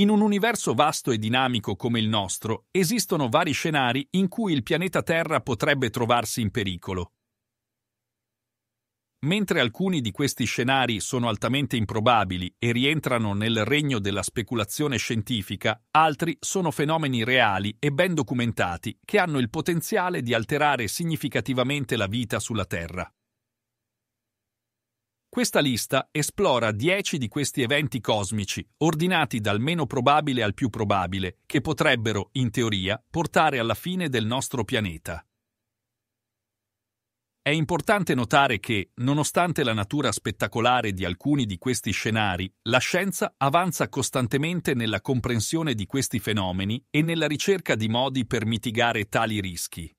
In un universo vasto e dinamico come il nostro, esistono vari scenari in cui il pianeta Terra potrebbe trovarsi in pericolo. Mentre alcuni di questi scenari sono altamente improbabili e rientrano nel regno della speculazione scientifica, altri sono fenomeni reali e ben documentati che hanno il potenziale di alterare significativamente la vita sulla Terra. Questa lista esplora 10 di questi eventi cosmici, ordinati dal meno probabile al più probabile, che potrebbero, in teoria, portare alla fine del nostro pianeta. È importante notare che, nonostante la natura spettacolare di alcuni di questi scenari, la scienza avanza costantemente nella comprensione di questi fenomeni e nella ricerca di modi per mitigare tali rischi.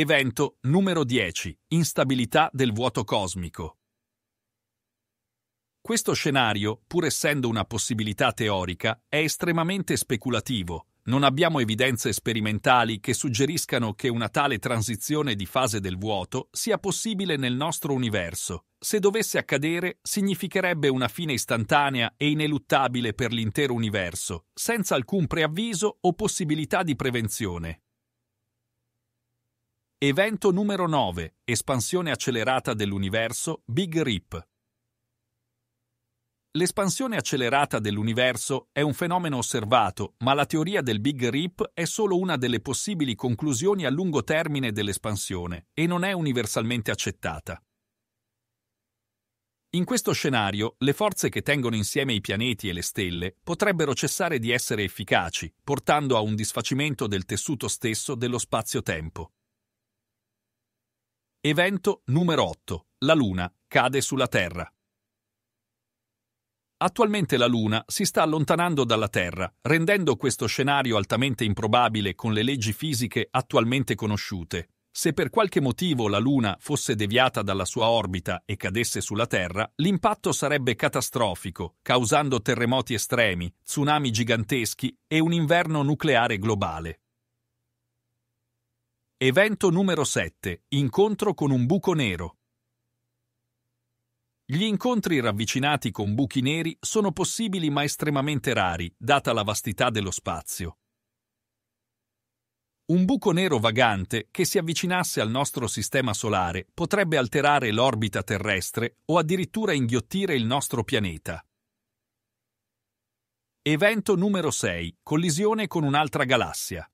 Evento numero 10. Instabilità del vuoto cosmico. Questo scenario, pur essendo una possibilità teorica, è estremamente speculativo. Non abbiamo evidenze sperimentali che suggeriscano che una tale transizione di fase del vuoto sia possibile nel nostro universo. Se dovesse accadere, significherebbe una fine istantanea e ineluttabile per l'intero universo, senza alcun preavviso o possibilità di prevenzione. Evento numero 9. Espansione accelerata dell'universo Big Rip. L'espansione accelerata dell'universo è un fenomeno osservato, ma la teoria del Big Rip è solo una delle possibili conclusioni a lungo termine dell'espansione e non è universalmente accettata. In questo scenario, le forze che tengono insieme i pianeti e le stelle potrebbero cessare di essere efficaci, portando a un disfacimento del tessuto stesso dello spazio-tempo. Evento numero 8. La Luna cade sulla Terra. Attualmente la Luna si sta allontanando dalla Terra, rendendo questo scenario altamente improbabile con le leggi fisiche attualmente conosciute. Se per qualche motivo la Luna fosse deviata dalla sua orbita e cadesse sulla Terra, l'impatto sarebbe catastrofico, causando terremoti estremi, tsunami giganteschi e un inverno nucleare globale. Evento numero 7. Incontro con un buco nero. Gli incontri ravvicinati con buchi neri sono possibili ma estremamente rari, data la vastità dello spazio. Un buco nero vagante che si avvicinasse al nostro sistema solare potrebbe alterare l'orbita terrestre o addirittura inghiottire il nostro pianeta. Evento numero 6. Collisione con un'altra galassia.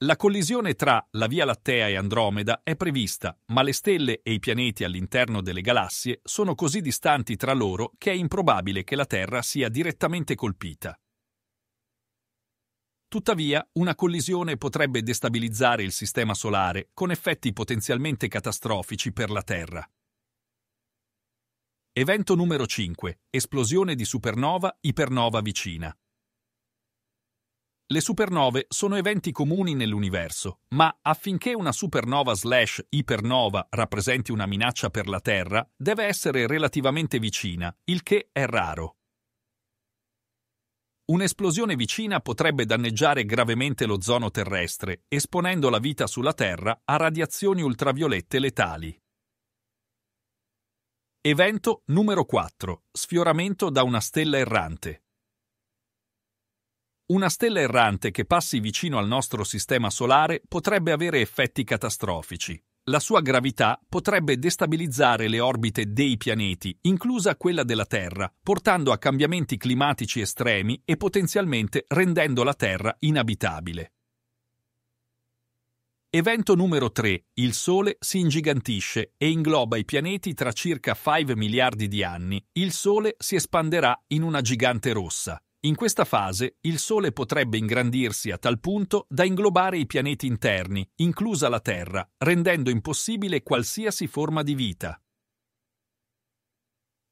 La collisione tra la Via Lattea e Andromeda è prevista, ma le stelle e i pianeti all'interno delle galassie sono così distanti tra loro che è improbabile che la Terra sia direttamente colpita. Tuttavia, una collisione potrebbe destabilizzare il Sistema Solare con effetti potenzialmente catastrofici per la Terra. Evento numero 5. Esplosione di supernova, ipernova vicina. Le supernove sono eventi comuni nell'universo, ma affinché una supernova slash ipernova rappresenti una minaccia per la Terra, deve essere relativamente vicina, il che è raro. Un'esplosione vicina potrebbe danneggiare gravemente l'ozono terrestre, esponendo la vita sulla Terra a radiazioni ultraviolette letali. Evento numero 4. Sfioramento da una stella errante. Una stella errante che passi vicino al nostro sistema solare potrebbe avere effetti catastrofici. La sua gravità potrebbe destabilizzare le orbite dei pianeti, inclusa quella della Terra, portando a cambiamenti climatici estremi e potenzialmente rendendo la Terra inabitabile. Evento numero 3. Il Sole si ingigantisce e ingloba i pianeti tra circa 5 miliardi di anni. Il Sole si espanderà in una gigante rossa. In questa fase il Sole potrebbe ingrandirsi a tal punto da inglobare i pianeti interni, inclusa la Terra, rendendo impossibile qualsiasi forma di vita.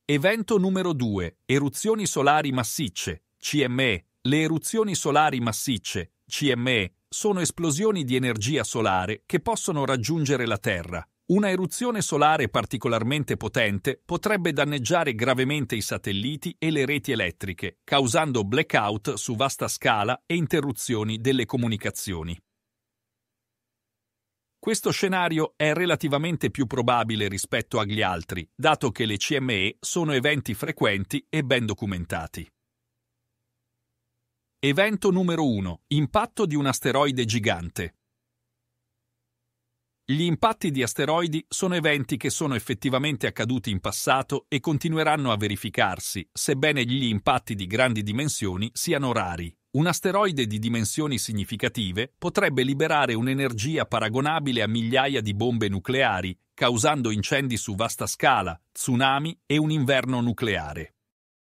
Evento numero 2. Eruzioni solari massicce, CME. Le eruzioni solari massicce, CME, sono esplosioni di energia solare che possono raggiungere la Terra, una eruzione solare particolarmente potente potrebbe danneggiare gravemente i satelliti e le reti elettriche, causando blackout su vasta scala e interruzioni delle comunicazioni. Questo scenario è relativamente più probabile rispetto agli altri, dato che le CME sono eventi frequenti e ben documentati. Evento numero 1. Impatto di un asteroide gigante. Gli impatti di asteroidi sono eventi che sono effettivamente accaduti in passato e continueranno a verificarsi, sebbene gli impatti di grandi dimensioni siano rari. Un asteroide di dimensioni significative potrebbe liberare un'energia paragonabile a migliaia di bombe nucleari, causando incendi su vasta scala, tsunami e un inverno nucleare.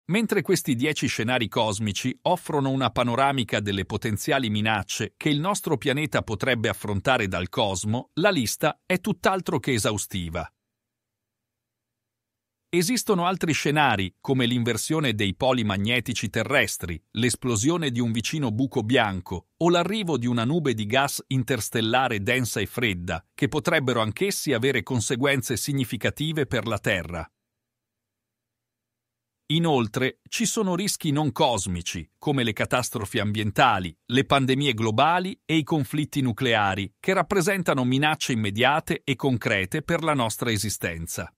Mentre questi dieci scenari cosmici offrono una panoramica delle potenziali minacce che il nostro pianeta potrebbe affrontare dal cosmo, la lista è tutt'altro che esaustiva. Esistono altri scenari, come l'inversione dei poli magnetici terrestri, l'esplosione di un vicino buco bianco o l'arrivo di una nube di gas interstellare densa e fredda, che potrebbero anch'essi avere conseguenze significative per la Terra. Inoltre ci sono rischi non cosmici, come le catastrofi ambientali, le pandemie globali e i conflitti nucleari, che rappresentano minacce immediate e concrete per la nostra esistenza.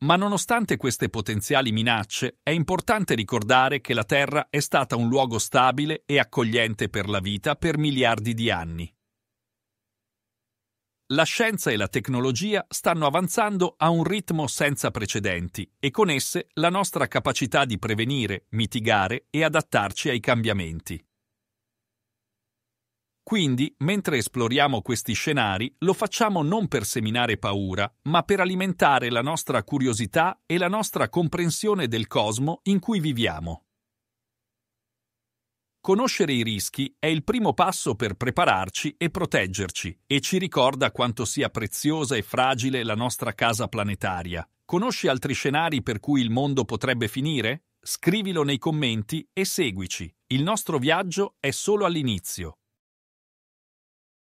Ma nonostante queste potenziali minacce, è importante ricordare che la Terra è stata un luogo stabile e accogliente per la vita per miliardi di anni la scienza e la tecnologia stanno avanzando a un ritmo senza precedenti e con esse la nostra capacità di prevenire, mitigare e adattarci ai cambiamenti. Quindi, mentre esploriamo questi scenari, lo facciamo non per seminare paura, ma per alimentare la nostra curiosità e la nostra comprensione del cosmo in cui viviamo. Conoscere i rischi è il primo passo per prepararci e proteggerci e ci ricorda quanto sia preziosa e fragile la nostra casa planetaria. Conosci altri scenari per cui il mondo potrebbe finire? Scrivilo nei commenti e seguici. Il nostro viaggio è solo all'inizio.